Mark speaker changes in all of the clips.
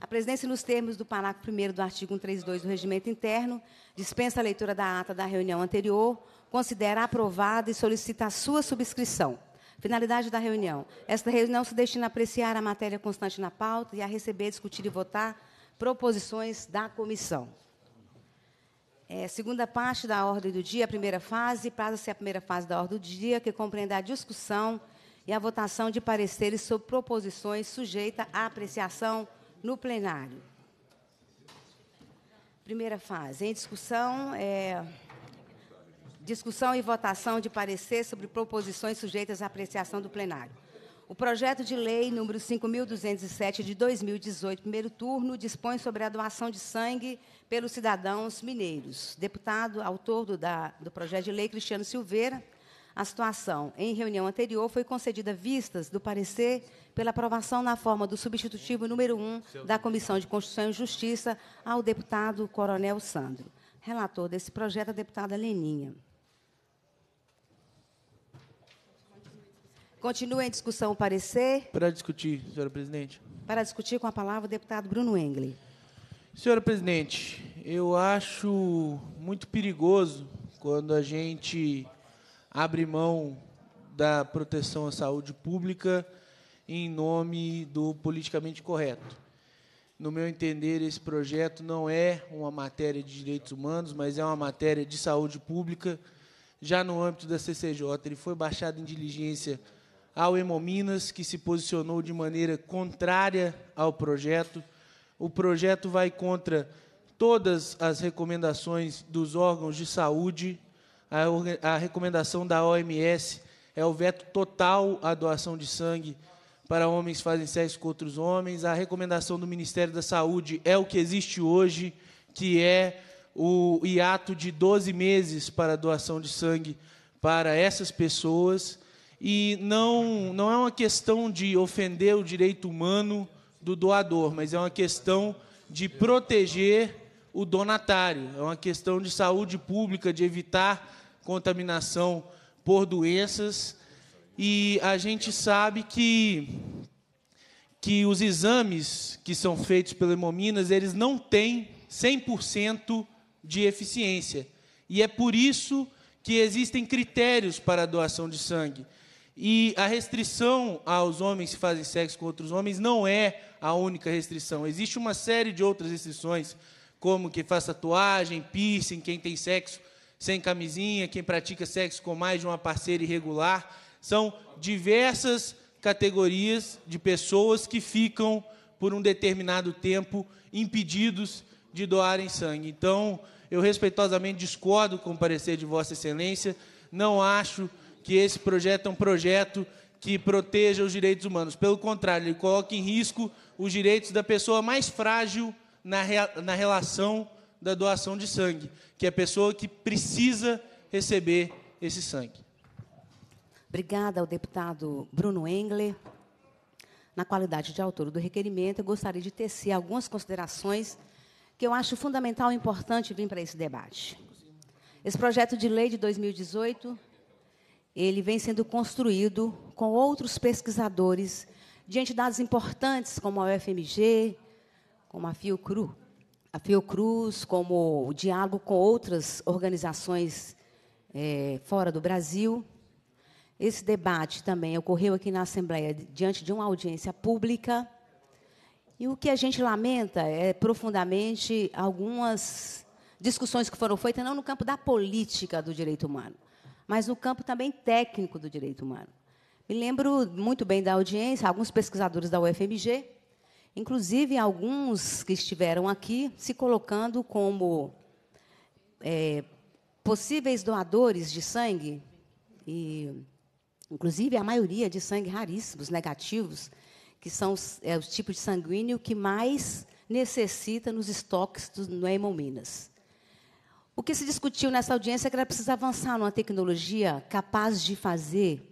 Speaker 1: A presidência, nos termos do parágrafo 1 do artigo 132 do Regimento Interno, dispensa a leitura da ata da reunião anterior, considera aprovada e solicita a sua subscrição. Finalidade da reunião. Esta reunião se destina a apreciar a matéria constante na pauta e a receber, discutir e votar proposições da comissão. É, segunda parte da ordem do dia, primeira fase, praza-se a primeira fase da ordem do dia, que compreende a discussão e a votação de pareceres sobre proposições sujeita à apreciação no plenário. Primeira fase, em discussão, é, discussão e votação de parecer sobre proposições sujeitas à apreciação do plenário. O projeto de lei número 5.207 de 2018, primeiro turno, dispõe sobre a doação de sangue pelos cidadãos mineiros. Deputado, autor do, da, do projeto de lei, Cristiano Silveira, a situação em reunião anterior, foi concedida vistas do parecer pela aprovação na forma do substitutivo número 1 da Comissão de Constituição e Justiça ao deputado Coronel Sandro. Relator desse projeto, é a deputada Leninha. Continua em discussão o parecer.
Speaker 2: Para discutir, senhora presidente.
Speaker 1: Para discutir com a palavra o deputado Bruno Engle. Senhora presidente, eu
Speaker 2: acho muito perigoso quando a gente abre mão da proteção à saúde pública em nome do politicamente correto. No meu entender, esse projeto não é uma matéria de direitos humanos, mas é uma matéria de saúde pública. Já no âmbito da CCJ, ele foi baixado em diligência ao Hemominas, que se posicionou de maneira contrária ao projeto. O projeto vai contra todas as recomendações dos órgãos de saúde a, recomendação da OMS é o veto total à doação de sangue para homens que fazem sexo com outros homens. A recomendação do Ministério da Saúde é o que existe hoje, que é o hiato de 12 meses para doação de sangue para essas pessoas. E não, não é uma questão de ofender o direito humano do doador, mas é uma questão de proteger o donatário, é uma questão de saúde pública, de evitar contaminação por doenças. E a gente sabe que, que os exames que são feitos pelo Hemominas, eles não têm 100% de eficiência. E é por isso que existem critérios para a doação de sangue. E a restrição aos homens que fazem sexo com outros homens não é a única restrição. Existe uma série de outras restrições, como quem faz tatuagem, piercing, quem tem sexo sem camisinha, quem pratica sexo com mais de uma parceira irregular. São diversas categorias de pessoas que ficam, por um determinado tempo, impedidos de doarem sangue. Então, eu respeitosamente discordo com o parecer de Vossa Excelência. Não acho que esse projeto é um projeto que proteja os direitos humanos. Pelo contrário, ele coloca em risco os direitos da pessoa mais frágil na, na relação da doação de sangue, que é a pessoa que precisa receber esse sangue.
Speaker 1: Obrigada ao deputado Bruno Engler. Na qualidade de autor do requerimento, eu gostaria de tecer algumas considerações que eu acho fundamental e importante vir para esse debate. Esse projeto de lei de 2018, ele vem sendo construído com outros pesquisadores de entidades importantes como a UFMG, como a Fiocru, a Fiocruz, como o diálogo com outras organizações é, fora do Brasil. Esse debate também ocorreu aqui na Assembleia, diante de uma audiência pública. E o que a gente lamenta é profundamente algumas discussões que foram feitas, não no campo da política do direito humano, mas no campo também técnico do direito humano. Me lembro muito bem da audiência, alguns pesquisadores da UFMG Inclusive, alguns que estiveram aqui se colocando como é, possíveis doadores de sangue, e, inclusive a maioria de sangue raríssimos, negativos, que são os, é, tipos de sanguíneo que mais necessita nos estoques do Hemominas. O que se discutiu nessa audiência é que era preciso avançar numa tecnologia capaz de fazer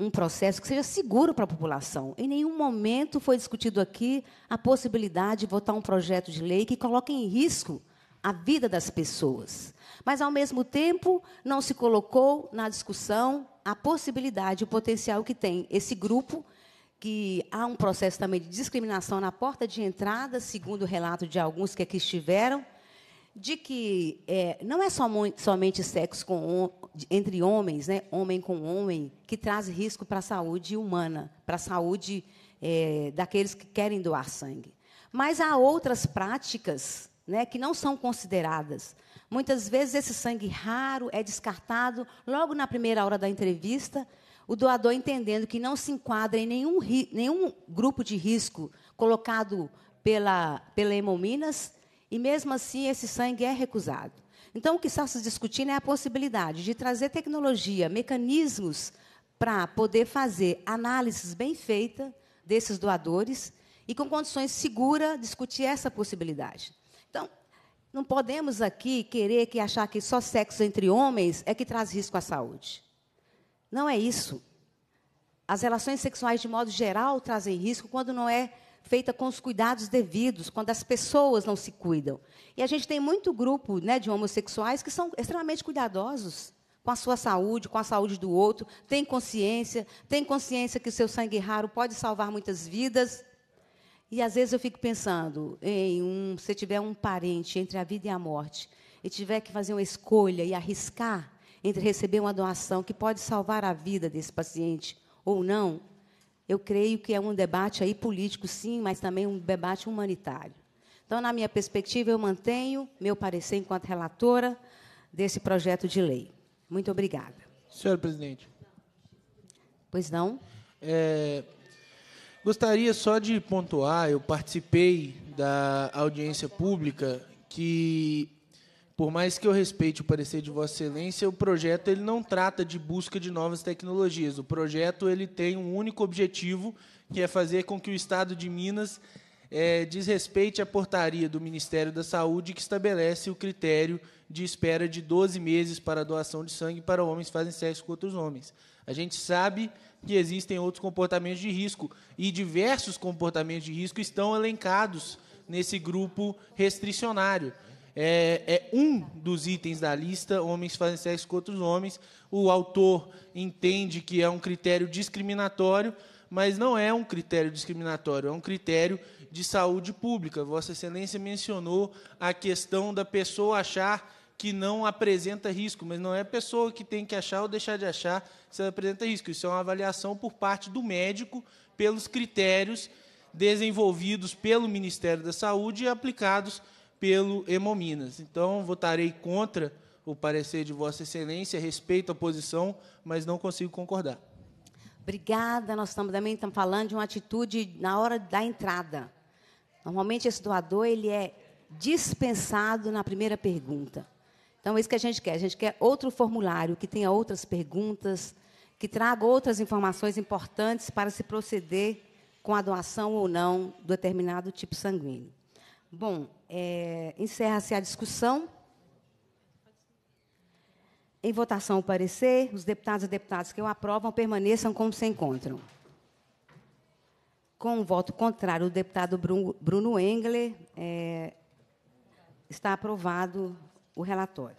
Speaker 1: um processo que seja seguro para a população. Em nenhum momento foi discutido aqui a possibilidade de votar um projeto de lei que coloque em risco a vida das pessoas. Mas, ao mesmo tempo, não se colocou na discussão a possibilidade, o potencial que tem esse grupo, que há um processo também de discriminação na porta de entrada, segundo o relato de alguns que aqui estiveram, de que é, não é somente sexo com, entre homens, né, homem com homem, que traz risco para a saúde humana, para a saúde é, daqueles que querem doar sangue. Mas há outras práticas né, que não são consideradas. Muitas vezes esse sangue raro é descartado logo na primeira hora da entrevista, o doador entendendo que não se enquadra em nenhum, nenhum grupo de risco colocado pela, pela Hemominas, e mesmo assim esse sangue é recusado. Então, o que está se discutindo é a possibilidade de trazer tecnologia, mecanismos para poder fazer análises bem feitas desses doadores e, com condições seguras, discutir essa possibilidade. Então, não podemos aqui querer que achar que só sexo entre homens é que traz risco à saúde. Não é isso. As relações sexuais, de modo geral, trazem risco quando não é feita com os cuidados devidos, quando as pessoas não se cuidam. E a gente tem muito grupo né, de homossexuais que são extremamente cuidadosos com a sua saúde, com a saúde do outro, tem consciência, tem consciência que o seu sangue raro pode salvar muitas vidas. E às vezes eu fico pensando em um, se tiver um parente entre a vida e a morte e tiver que fazer uma escolha e arriscar entre receber uma doação que pode salvar a vida desse paciente ou não, eu creio que é um debate aí político, sim, mas também um debate humanitário. Então, na minha perspectiva, eu mantenho meu parecer enquanto relatora desse projeto de lei. Muito obrigada. Senhor presidente. Pois não?
Speaker 2: É, gostaria só de pontuar: eu participei da audiência pública que por mais que eu respeite o parecer de Vossa Excelência, o projeto ele não trata de busca de novas tecnologias. O projeto ele tem um único objetivo, que é fazer com que o Estado de Minas é, desrespeite a portaria do Ministério da Saúde que estabelece o critério de espera de 12 meses para a doação de sangue para homens que fazem sexo com outros homens. A gente sabe que existem outros comportamentos de risco e diversos comportamentos de risco estão elencados nesse grupo restricionário é, é um dos itens da lista, homens fazem sexo com outros homens. O autor entende que é um critério discriminatório, mas não é um critério discriminatório, é um critério de saúde pública. Vossa Excelência mencionou a questão da pessoa achar que não apresenta risco, mas não é a pessoa que tem que achar ou deixar de achar se ela apresenta risco. Isso é uma avaliação por parte do médico pelos critérios desenvolvidos pelo Ministério da Saúde e aplicados pelo Hemominas. Então, votarei contra o parecer de Vossa Excelência, respeito a posição, mas não consigo concordar.
Speaker 1: Obrigada. Nós estamos, também estamos falando de uma atitude na hora da entrada. Normalmente, esse doador ele é dispensado na primeira pergunta. Então, é isso que a gente quer. A gente quer outro formulário que tenha outras perguntas, que traga outras informações importantes para se proceder com a doação ou não do determinado tipo sanguíneo. Bom, é, encerra-se a discussão. Em votação o parecer, os deputados e deputadas que o aprovam permaneçam como se encontram. Com o um voto contrário do deputado Bruno Engler, é, está aprovado o relatório.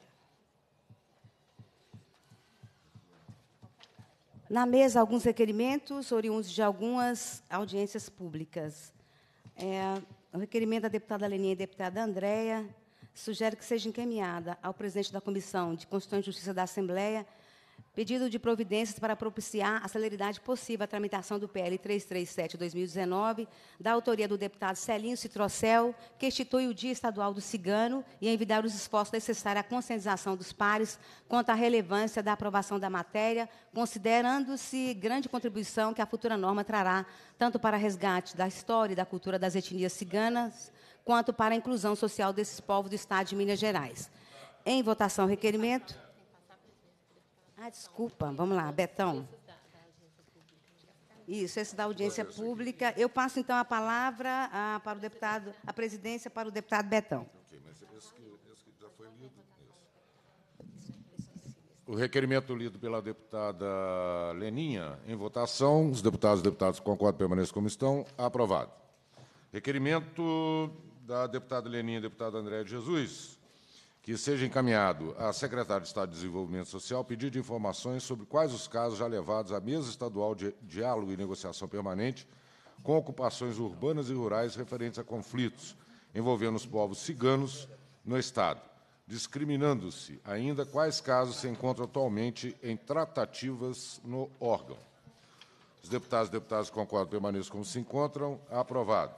Speaker 1: Na mesa, alguns requerimentos oriundos de algumas audiências públicas. É, o requerimento da deputada Leninha e deputada Andréia sugere que seja encaminhada ao presidente da Comissão de Constituição e Justiça da Assembleia Pedido de providências para propiciar a celeridade possível à tramitação do PL 337-2019, da autoria do deputado Celinho Citrocel, que institui o Dia Estadual do Cigano e envidar os esforços necessários à conscientização dos pares quanto à relevância da aprovação da matéria, considerando-se grande contribuição que a futura norma trará, tanto para resgate da história e da cultura das etnias ciganas, quanto para a inclusão social desses povos do Estado de Minas Gerais. Em votação, requerimento. Ah, desculpa, vamos lá, Betão. Isso, esse da audiência pública. Eu passo, então, a palavra a, ah, para o deputado, a presidência para o deputado Betão.
Speaker 3: Ok, mas esse que, já foi lido. O requerimento lido pela deputada Leninha, em votação, os deputados e deputadas concordam, permaneçam como estão, aprovado. Requerimento da deputada Leninha e deputado André de Jesus, que seja encaminhado à Secretaria de Estado de Desenvolvimento Social pedido de informações sobre quais os casos já levados à mesa estadual de diálogo e negociação permanente com ocupações urbanas e rurais referentes a conflitos envolvendo os povos ciganos no Estado, discriminando-se ainda quais casos se encontram atualmente em tratativas no órgão. Os deputados e deputadas concordam permaneçam como se encontram. Aprovado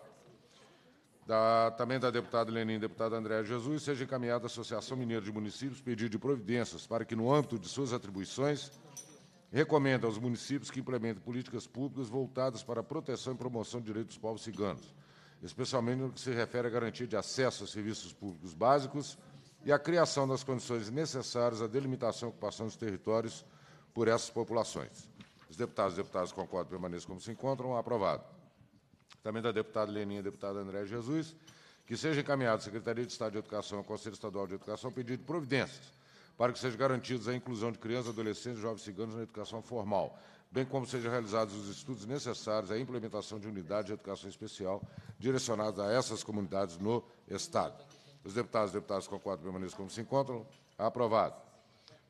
Speaker 3: da, também da deputada Lenin e deputada Andréa Jesus, seja encaminhada à Associação Mineira de Municípios pedido de providências para que, no âmbito de suas atribuições, recomenda aos municípios que implementem políticas públicas voltadas para a proteção e promoção de direitos dos povos ciganos, especialmente no que se refere à garantia de acesso a serviços públicos básicos e à criação das condições necessárias à delimitação e ocupação dos territórios por essas populações. Os deputados e deputadas concordam permaneçam como se encontram. Aprovado também da deputada Leninha e deputada André Jesus, que seja encaminhado à Secretaria de Estado de Educação e ao Conselho Estadual de Educação pedido de providências para que sejam garantidos a inclusão de crianças, adolescentes e jovens ciganos na educação formal, bem como sejam realizados os estudos necessários à implementação de unidades de educação especial direcionadas a essas comunidades no Estado. Os deputados e deputadas concordam permaneçam como se encontram. Aprovado.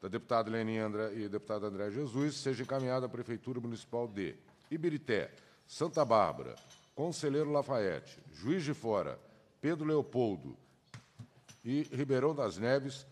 Speaker 3: Da deputada Leninha André e deputado André Jesus, seja encaminhada à Prefeitura Municipal de Ibirité, Santa Bárbara, Conselheiro Lafayette, Juiz de Fora, Pedro Leopoldo e Ribeirão das Neves,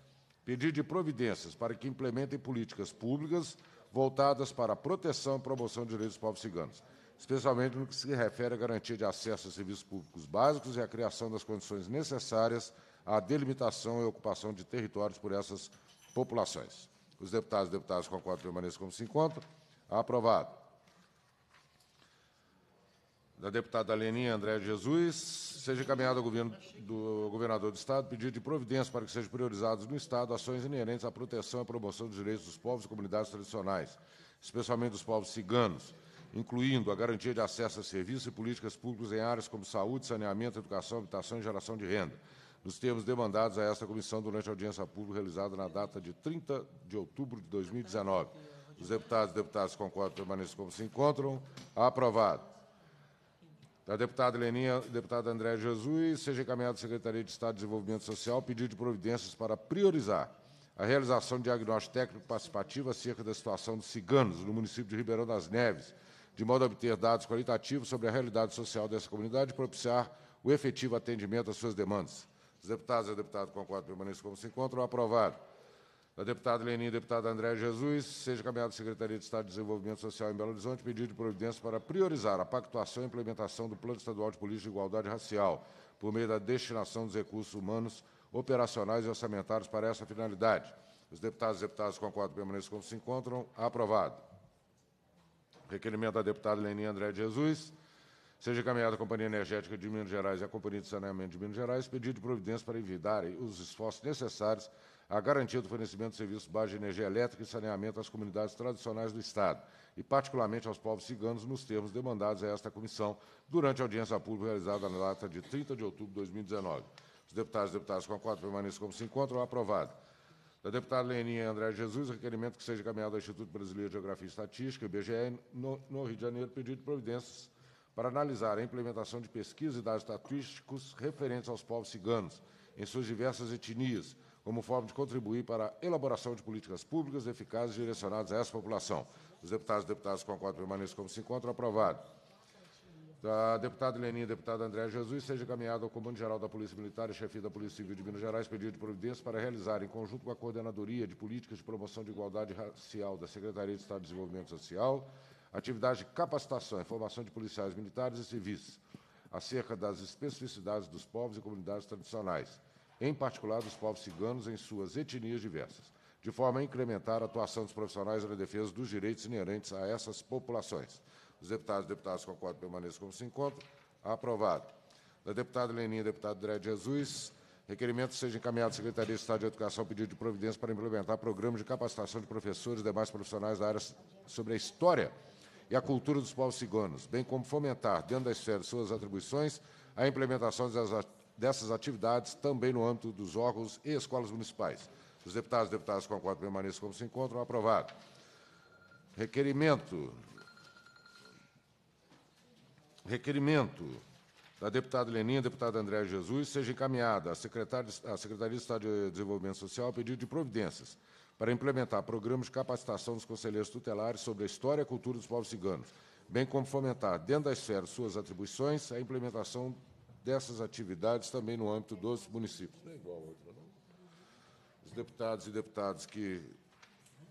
Speaker 3: pedir de providências para que implementem políticas públicas voltadas para a proteção e promoção de direitos dos povos ciganos, especialmente no que se refere à garantia de acesso a serviços públicos básicos e à criação das condições necessárias à delimitação e ocupação de territórios por essas populações. Os deputados e deputadas concordam permaneçam como se encontram. Aprovado da deputada Leninha André Jesus, seja encaminhado ao governo do governador do Estado pedido de providência para que sejam priorizados no Estado ações inerentes à proteção e promoção dos direitos dos povos e comunidades tradicionais, especialmente dos povos ciganos, incluindo a garantia de acesso a serviços e políticas públicas em áreas como saúde, saneamento, educação, habitação e geração de renda, nos termos demandados a esta comissão durante a audiência pública realizada na data de 30 de outubro de 2019. Os deputados e deputadas concordam permaneçam como se encontram. Aprovado da deputada Heleninha, deputado André Jesus, seja encaminhado à Secretaria de Estado de Desenvolvimento Social pedido de providências para priorizar a realização de diagnóstico técnico participativo acerca da situação dos ciganos no município de Ribeirão das Neves, de modo a obter dados qualitativos sobre a realidade social dessa comunidade e propiciar o efetivo atendimento às suas demandas. Os deputados e deputados concordam permaneçam como se encontram. Aprovado da deputada Leninha e deputada André Jesus, seja caminhado à Secretaria de Estado de Desenvolvimento Social em Belo Horizonte pedido de providência para priorizar a pactuação e implementação do Plano Estadual de Política de Igualdade Racial, por meio da destinação dos recursos humanos, operacionais e orçamentários para essa finalidade. Os deputados e deputadas concordam permaneçam como se encontram. Aprovado. Requerimento da deputada Leninha André de Jesus. Seja encaminhada à Companhia Energética de Minas Gerais e à Companhia de Saneamento de Minas Gerais pedido de providência para envidar os esforços necessários a garantia do fornecimento de serviços básicos de energia elétrica e saneamento às comunidades tradicionais do Estado, e particularmente aos povos ciganos, nos termos demandados a esta comissão durante a audiência pública realizada na data de 30 de outubro de 2019. Os deputados e deputadas com a quatro permaneçam como se encontram. Aprovado. Da deputada Leninha André Jesus, requerimento que seja encaminhado ao Instituto Brasileiro de Geografia e Estatística, IBGE, no, no Rio de Janeiro, pedido de providências para analisar a implementação de pesquisa e dados estatísticos referentes aos povos ciganos, em suas diversas etnias, como forma de contribuir para a elaboração de políticas públicas eficazes direcionadas a essa população. Os deputados e deputadas concordam permaneçam como se encontram. Aprovado. Da deputada Heleninha e deputada André Jesus, seja encaminhado ao Comando-Geral da Polícia Militar e chefe da Polícia Civil de Minas Gerais pedido de providência para realizar, em conjunto com a Coordenadoria de Políticas de Promoção de Igualdade Racial da Secretaria de Estado de Desenvolvimento Social, atividade de capacitação e formação de policiais militares e civis acerca das especificidades dos povos e comunidades tradicionais em particular dos povos ciganos em suas etnias diversas, de forma a incrementar a atuação dos profissionais na defesa dos direitos inerentes a essas populações. Os deputados e deputadas concordam permaneçam como se encontram. Aprovado. Da deputada Leninha, deputado André Jesus, requerimento seja encaminhado à Secretaria de Estado de Educação pedido de providência para implementar programas de capacitação de professores e demais profissionais da área sobre a história e a cultura dos povos ciganos, bem como fomentar, dentro da esfera de suas atribuições, a implementação das dessas atividades também no âmbito dos órgãos e escolas municipais. Os deputados e deputadas concordam que permaneçam como se encontram. Aprovado. Requerimento. Requerimento da deputada Leninha, deputada André Jesus, seja encaminhada à Secretaria, à Secretaria de Estado de Desenvolvimento Social a pedido de providências para implementar programas de capacitação dos conselheiros tutelares sobre a história e a cultura dos povos ciganos, bem como fomentar, dentro da esfera de suas atribuições, a implementação dessas atividades também no âmbito dos municípios. Não é igual a outra, não. Os deputados e deputadas que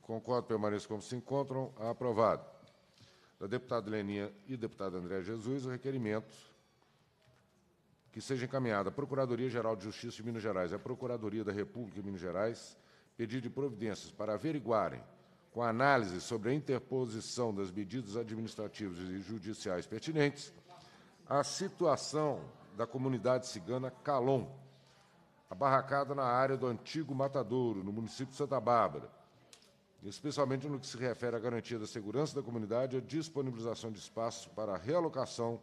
Speaker 3: concordam permaneçam como se encontram. Aprovado. Da deputada Leninha e deputada André Jesus, o requerimento que seja encaminhada à Procuradoria-Geral de Justiça de Minas Gerais e à Procuradoria da República de Minas Gerais pedido de providências para averiguarem, com análise sobre a interposição das medidas administrativas e judiciais pertinentes, a situação da comunidade cigana Calon, abarracada na área do antigo Matadouro, no município de Santa Bárbara, especialmente no que se refere à garantia da segurança da comunidade e à disponibilização de espaços para a realocação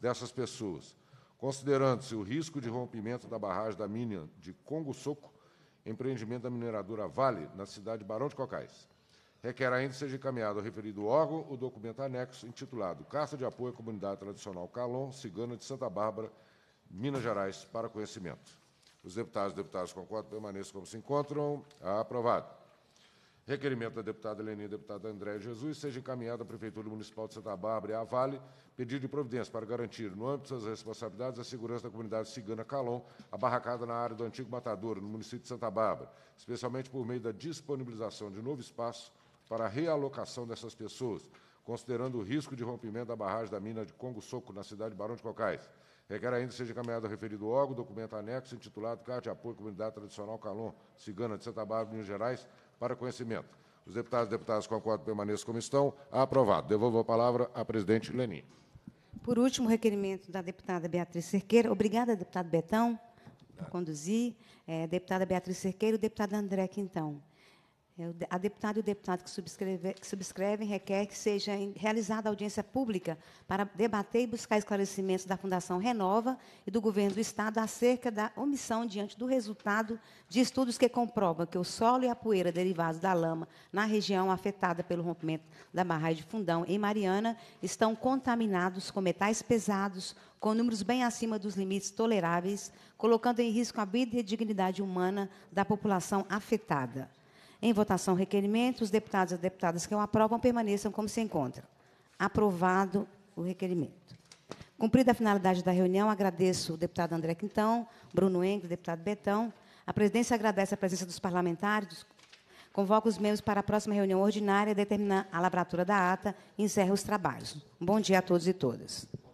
Speaker 3: dessas pessoas, considerando-se o risco de rompimento da barragem da mina de Congo Soco, empreendimento da mineradora Vale, na cidade de Barão de Cocais. Requer ainda seja encaminhado ao referido órgão o documento anexo intitulado Carta de Apoio à Comunidade Tradicional Calon, Cigana de Santa Bárbara, Minas Gerais, para conhecimento. Os deputados e deputadas concordam, permaneçam como se encontram. Aprovado. Requerimento da deputada Helena e deputada André Jesus seja encaminhado à Prefeitura Municipal de Santa Bárbara e à Vale pedido de providência para garantir, no âmbito das responsabilidades, a segurança da comunidade cigana Calon, abarracada na área do antigo matadouro, no município de Santa Bárbara, especialmente por meio da disponibilização de novo espaço para a realocação dessas pessoas, considerando o risco de rompimento da barragem da mina de Congo Soco, na cidade de Barão de Cocais. Requer ainda seja encaminhado ao referido órgão documento anexo intitulado Carta de Apoio à Comunidade Tradicional Calon Cigana de Santa Bárbara, Minas Gerais, para conhecimento. Os deputados e deputadas concordam permaneçam como estão. Aprovado. Devolvo a palavra à presidente Lenin.
Speaker 1: Por último, requerimento da deputada Beatriz Cerqueira. Obrigada, deputado Betão, por conduzir. É, deputada Beatriz Cerqueira e o deputado André Quintão. É, a deputada e o deputado que, subscreve, que subscrevem requer que seja realizada audiência pública para debater e buscar esclarecimentos da Fundação Renova e do Governo do Estado acerca da omissão diante do resultado de estudos que comprovam que o solo e a poeira derivados da lama na região afetada pelo rompimento da barragem de Fundão em Mariana estão contaminados com metais pesados, com números bem acima dos limites toleráveis, colocando em risco a vida e a dignidade humana da população afetada. Em votação, requerimento. Os deputados e deputadas que o aprovam permaneçam como se encontram. Aprovado o requerimento. Cumprida a finalidade da reunião, agradeço o deputado André Quintão, Bruno Engel, deputado Betão. A presidência agradece a presença dos parlamentares. Convoca os membros para a próxima reunião ordinária, determina a lavratura da ata e encerra os trabalhos. Bom dia a todos e todas.